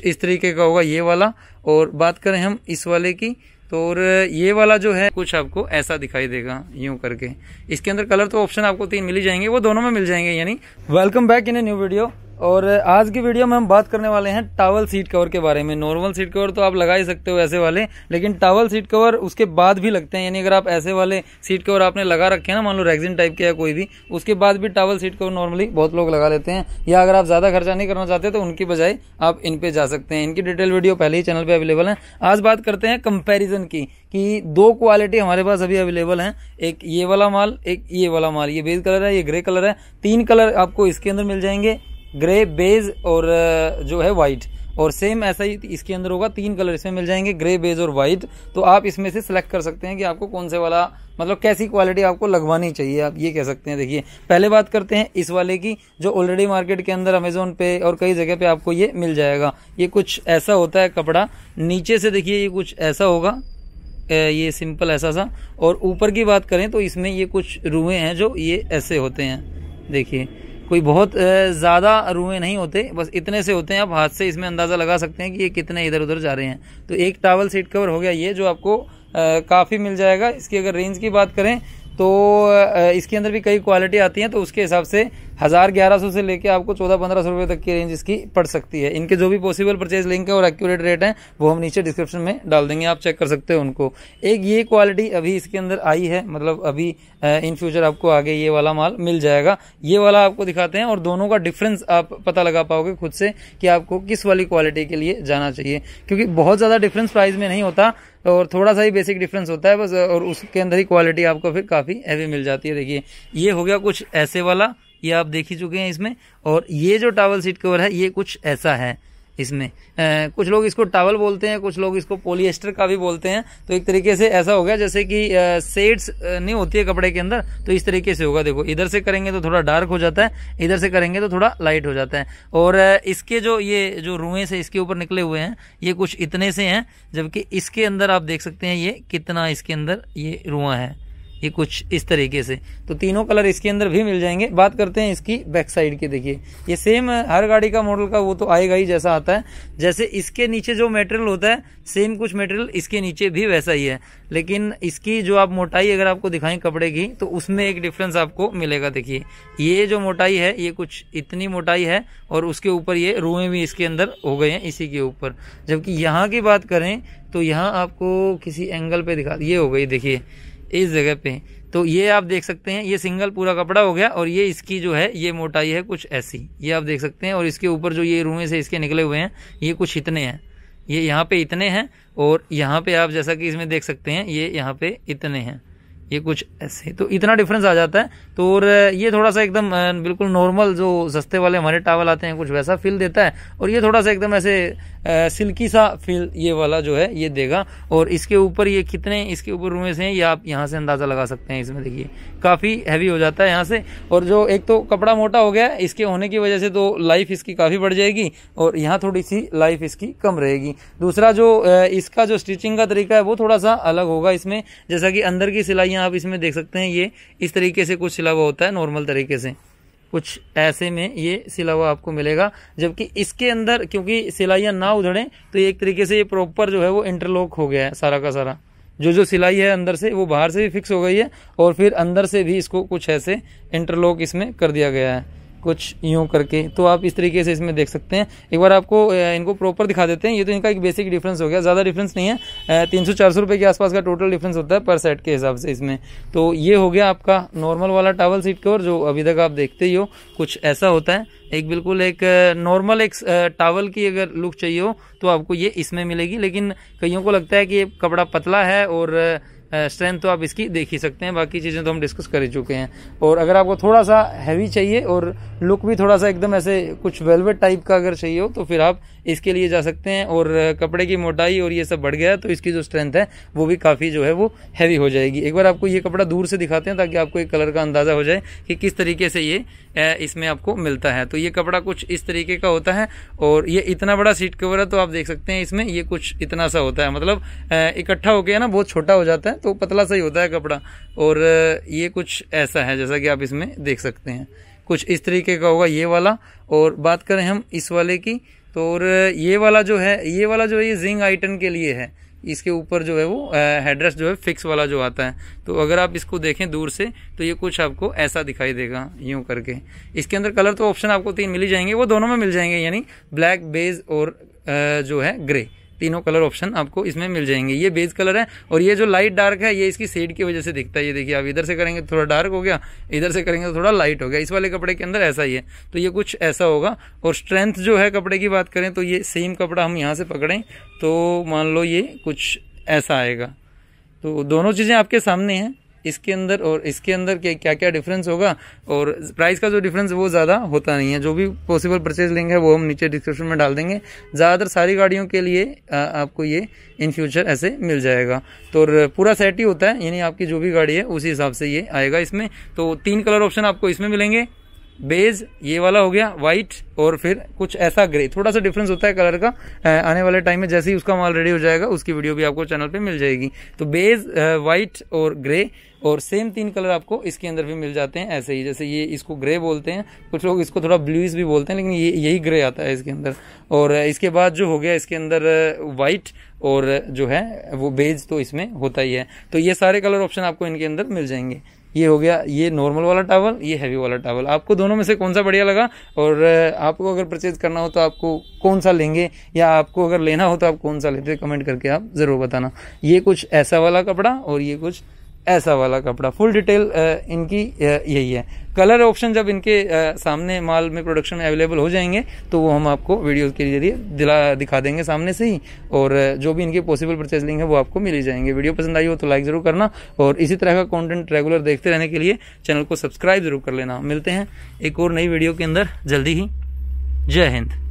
कुछ इस तरीके का होगा ये वाला और बात करें हम इस वाले की तो और ये वाला जो है कुछ आपको ऐसा दिखाई देगा यूं करके इसके अंदर कलर तो ऑप्शन आपको तीन मिल ही जाएंगे वो दोनों में मिल जाएंगे यानी welcome back in a new video और आज की वीडियो में हम बात करने वाले हैं टावल सीट कवर के बारे में नॉर्मल सीट कवर तो आप लगा ही सकते हो ऐसे वाले लेकिन टावल सीट कवर उसके बाद भी लगते हैं यानी अगर आप ऐसे वाले सीट कवर आपने लगा रखे हैं ना मान लो रेगजिन टाइप के या कोई भी उसके बाद भी टावल सीट कवर नॉर्मली बहुत लोग लगा लेते हैं या अगर आप ज़्यादा खर्चा नहीं करना चाहते तो उनकी बजाय आप इन पर जा सकते हैं इनकी डिटेल वीडियो पहले ही चैनल पर अवेलेबल है आज बात करते हैं कंपेरिजन की कि दो क्वालिटी हमारे पास अभी अवेलेबल हैं एक ये वाला माल एक ये वाला माल ये बेज कलर है ये ग्रे कलर है तीन कलर आपको इसके अंदर मिल जाएंगे ग्रे बेज और जो है वाइट और सेम ऐसा ही इसके अंदर होगा तीन कलर इसमें मिल जाएंगे ग्रे बेज और वाइट तो आप इसमें से सिलेक्ट कर सकते हैं कि आपको कौन से वाला मतलब कैसी क्वालिटी आपको लगवानी चाहिए आप ये कह सकते हैं देखिए पहले बात करते हैं इस वाले की जो ऑलरेडी मार्केट के अंदर अमेजोन पे और कई जगह पे आपको ये मिल जाएगा ये कुछ ऐसा होता है कपड़ा नीचे से देखिए ये कुछ ऐसा होगा ये सिंपल ऐसा सा और ऊपर की बात करें तो इसमें ये कुछ रूए हैं जो ये ऐसे होते हैं देखिए कोई बहुत ज़्यादा रुए नहीं होते बस इतने से होते हैं आप हाथ से इसमें अंदाज़ा लगा सकते हैं कि ये कितने इधर उधर जा रहे हैं तो एक टावल सीट कवर हो गया ये जो आपको काफ़ी मिल जाएगा इसकी अगर रेंज की बात करें तो इसके अंदर भी कई क्वालिटी आती हैं तो उसके हिसाब से हज़ार ग्यारह सौ से लेके आपको चौदह पंद्रह सौ रुपये तक की रेंज इसकी पड़ सकती है इनके जो भी पॉसिबल परचेज लिंक है और एक्यूरेट रेट है वो हम नीचे डिस्क्रिप्शन में डाल देंगे आप चेक कर सकते हो उनको एक ये क्वालिटी अभी इसके अंदर आई है मतलब अभी इन फ्यूचर आपको आगे ये वाला माल मिल जाएगा ये वाला आपको दिखाते हैं और दोनों का डिफरेंस आप पता लगा पाओगे खुद से कि आपको किस वाली क्वालिटी के लिए जाना चाहिए क्योंकि बहुत ज़्यादा डिफरेंस प्राइस में नहीं होता और थोड़ा सा ही बेसिक डिफरेंस होता है बस और उसके अंदर ही क्वालिटी आपको फिर काफ़ी हैवी मिल जाती है देखिए ये हो गया कुछ ऐसे वाला ये आप देख ही चुके हैं इसमें और ये जो टावल सीट कवर है ये कुछ ऐसा है इसमें आ, कुछ लोग इसको टावल बोलते हैं कुछ लोग इसको पोलिएस्टर का भी बोलते हैं तो एक तरीके से ऐसा होगा जैसे कि सेड्स नहीं होती है कपड़े के अंदर तो इस तरीके से होगा देखो इधर से करेंगे तो थोड़ा डार्क हो जाता है इधर से करेंगे तो थोड़ा लाइट हो जाता है और इसके जो ये जो रुएं से इसके ऊपर निकले हुए हैं ये कुछ इतने से हैं जबकि इसके अंदर आप देख सकते हैं ये कितना इसके अंदर ये रुआ है ये कुछ इस तरीके से तो तीनों कलर इसके अंदर भी मिल जाएंगे बात करते हैं इसकी बैक साइड की देखिए ये सेम हर गाड़ी का मॉडल का वो तो आएगा ही जैसा आता है जैसे इसके नीचे जो मेटेरियल होता है सेम कुछ मेटेरियल इसके नीचे भी वैसा ही है लेकिन इसकी जो आप मोटाई अगर आपको दिखाएं कपड़े की तो उसमें एक डिफरेंस आपको मिलेगा देखिए ये जो मोटाई है ये कुछ इतनी मोटाई है और उसके ऊपर ये रूए भी इसके अंदर हो गए हैं इसी के ऊपर जबकि यहाँ की बात करें तो यहाँ आपको किसी एंगल पे दिखा ये हो गई देखिए इस जगह पे तो ये आप देख सकते हैं ये सिंगल पूरा कपड़ा हो गया और ये इसकी जो है ये मोटाई है कुछ ऐसी ये आप देख सकते हैं और इसके ऊपर जो ये रुएं से इसके निकले हुए हैं ये कुछ इतने हैं ये यहाँ पे इतने हैं और यहाँ पे आप जैसा कि इसमें देख सकते हैं ये यहाँ पे इतने हैं ये कुछ ऐसे तो इतना डिफरेंस आ जाता है तो और ये थोड़ा सा एकदम बिल्कुल नॉर्मल जो सस्ते वाले हमारे टावल आते हैं कुछ वैसा फील देता है और ये थोड़ा सा एकदम ऐसे सिल्की सा फील ये वाला जो है ये देगा और इसके ऊपर ये कितने इसके ऊपर रुमेस हैं ये आप यहाँ से अंदाज़ा लगा सकते हैं इसमें देखिए काफ़ी हैवी हो जाता है यहाँ से और जो एक तो कपड़ा मोटा हो गया इसके होने की वजह से तो लाइफ इसकी काफ़ी बढ़ जाएगी और यहाँ थोड़ी सी लाइफ इसकी कम रहेगी दूसरा जो इसका जो स्टिचिंग का तरीका है वो थोड़ा सा अलग होगा इसमें जैसा कि अंदर की सिलाई आप इसमें देख सकते हैं ये इस तरीके से कुछ सिला हुआ होता है नॉर्मल तरीके से कुछ ऐसे में ये सिला हुआ आपको मिलेगा जबकि इसके अंदर क्योंकि सिलाइयाँ ना उधड़ें तो एक तरीके से ये प्रॉपर जो है वो इंटरलॉक हो गया है सारा का सारा जो जो सिलाई है अंदर से वो बाहर से भी फिक्स हो गई है और फिर अंदर से भी इसको कुछ ऐसे इंटरलॉक इसमें कर दिया गया है कुछ यूँ करके तो आप इस तरीके से इसमें देख सकते हैं एक बार आपको इनको प्रॉपर दिखा देते हैं ये तो इनका एक बेसिक डिफरेंस हो गया ज़्यादा डिफरेंस नहीं है तीन सौ चार सौ रुपये के आसपास का टोटल डिफरेंस होता है पर सेट के हिसाब से इसमें तो ये हो गया आपका नॉर्मल वाला टावल सीट कवर जो अभी तक आप देखते ही हो कुछ ऐसा होता है एक बिल्कुल एक नॉर्मल एक टावल की अगर लुक चाहिए हो तो आपको ये इसमें मिलेगी लेकिन कईयों को लगता है कि ये कपड़ा पतला है और स्ट्रेंथ तो आप इसकी देख ही सकते हैं बाकी चीज़ें तो हम डिस्कस कर ही चुके हैं और अगर आपको थोड़ा सा हैवी चाहिए और लुक भी थोड़ा सा एकदम ऐसे कुछ वेलवेट टाइप का अगर चाहिए हो तो फिर आप इसके लिए जा सकते हैं और कपड़े की मोटाई और ये सब बढ़ गया तो इसकी जो स्ट्रेंथ है वो भी काफ़ी जो है वो हैवी हो जाएगी एक बार आपको ये कपड़ा दूर से दिखाते हैं ताकि आपको एक कलर का अंदाज़ा हो जाए कि किस तरीके से ये इसमें आपको मिलता है तो ये कपड़ा कुछ इस तरीके का होता है और ये इतना बड़ा सीट कवर है तो आप देख सकते हैं इसमें ये कुछ इतना सा होता है मतलब इकट्ठा हो गया ना बहुत छोटा हो जाता है तो पतला सा ही होता है कपड़ा और ये कुछ ऐसा है जैसा कि आप इसमें देख सकते हैं कुछ इस तरीके का होगा ये वाला और बात करें हम इस वाले की तो और ये वाला जो है ये वाला जो है ये जिंग आइटन के लिए है इसके ऊपर जो है वो हेड्रेस जो है फिक्स वाला जो आता है तो अगर आप इसको देखें दूर से तो ये कुछ आपको ऐसा दिखाई देगा यूं करके इसके अंदर कलर तो ऑप्शन आपको तीन मिल ही जाएंगे वो दोनों में मिल जाएंगे यानी ब्लैक बेज और जो है ग्रे तीनों कलर ऑप्शन आपको इसमें मिल जाएंगे ये बेज कलर है और ये जो लाइट डार्क है ये इसकी शेड की वजह से दिखता है ये देखिए आप इधर से करेंगे तो थोड़ा डार्क हो गया इधर से करेंगे तो थोड़ा लाइट हो गया इस वाले कपड़े के अंदर ऐसा ही है तो ये कुछ ऐसा होगा और स्ट्रेंथ जो है कपड़े की बात करें तो ये सेम कपड़ा हम यहाँ से पकड़ें तो मान लो ये कुछ ऐसा आएगा तो दोनों चीज़ें आपके सामने हैं इसके अंदर और इसके अंदर क्या क्या क्या डिफरेंस होगा और प्राइस का जो डिफरेंस वो ज़्यादा होता नहीं है जो भी पॉसिबल परचेज लिंक है वो हम नीचे डिस्क्रिप्शन में डाल देंगे ज़्यादातर सारी गाड़ियों के लिए आ, आपको ये इन फ्यूचर ऐसे मिल जाएगा तो पूरा सेट ही होता है यानी आपकी जो भी गाड़ी है उसी हिसाब से ये आएगा इसमें तो तीन कलर ऑप्शन आपको इसमें मिलेंगे बेज ये वाला हो गया वाइट और फिर कुछ ऐसा ग्रे थोड़ा सा डिफरेंस होता है कलर का आने वाले टाइम में जैसे ही उसका माल रेडी हो जाएगा उसकी वीडियो भी आपको चैनल पे मिल जाएगी तो बेज वाइट और ग्रे और सेम तीन कलर आपको इसके अंदर भी मिल जाते हैं ऐसे ही जैसे ये इसको ग्रे बोलते हैं कुछ लोग इसको थोड़ा ब्लूइस भी बोलते हैं लेकिन ये यही ग्रे आता है इसके अंदर और इसके बाद जो हो गया इसके अंदर वाइट uh, और uh, जो है वो बेज तो इसमें होता ही है तो ये सारे कलर ऑप्शन आपको इनके अंदर मिल जाएंगे ये हो गया ये नॉर्मल वाला टावल ये हैवी वाला टावल आपको दोनों में से कौन सा बढ़िया लगा और uh, आपको अगर परचेज करना हो तो आपको कौन सा लेंगे या आपको अगर लेना हो तो आप कौन सा लेते कमेंट करके आप ज़रूर बताना ये कुछ ऐसा वाला कपड़ा और ये कुछ ऐसा वाला कपड़ा फुल डिटेल इनकी यही है कलर ऑप्शन जब इनके सामने माल में प्रोडक्शन में अवेलेबल हो जाएंगे तो वो हम आपको वीडियो के जरिए दिला दिखा देंगे सामने से ही और जो भी इनके पॉसिबल परचेज लिंक है वो आपको मिली जाएंगे वीडियो पसंद आई हो तो लाइक ज़रूर करना और इसी तरह का कॉन्टेंट रेगुलर देखते रहने के लिए चैनल को सब्सक्राइब ज़रूर कर लेना मिलते हैं एक और नई वीडियो के अंदर जल्दी ही जय हिंद